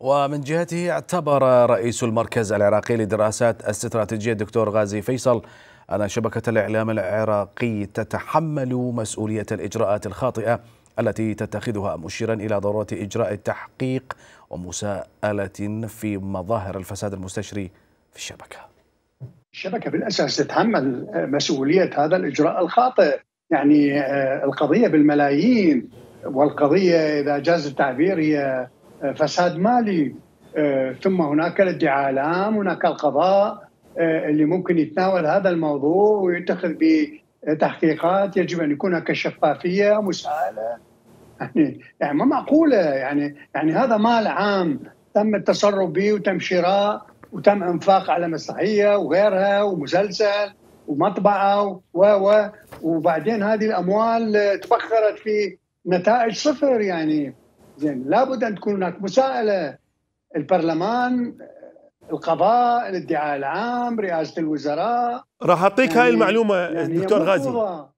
ومن جهته اعتبر رئيس المركز العراقي للدراسات الاستراتيجية الدكتور غازي فيصل أن شبكة الإعلام العراقي تتحمل مسؤولية الإجراءات الخاطئة التي تتخذها مشيرا إلى ضرورة إجراء التحقيق ومساءلة في مظاهر الفساد المستشري في الشبكة الشبكة بالأساس تتحمل مسؤولية هذا الإجراء الخاطئ يعني آه، القضية بالملايين والقضية إذا جاز التعبير هي فساد مالي آه، ثم هناك الادعاء العام هناك القضاء آه، اللي ممكن يتناول هذا الموضوع ويتخذ بتحقيقات يجب ان يكون هناك شفافيه مساءله يعني يعني ما معقوله يعني يعني هذا مال عام تم التصرف به وتم شراء وتم انفاق على مسرحيه وغيرها ومسلسل ومطبعه و و وبعدين هذه الاموال تبخرت في نتائج صفر يعني زين لابد ان تكون هناك مساءله البرلمان القضاء الادعاء العام رئاسه الوزراء راح اعطيك يعني هاي المعلومه يعني دكتور غازي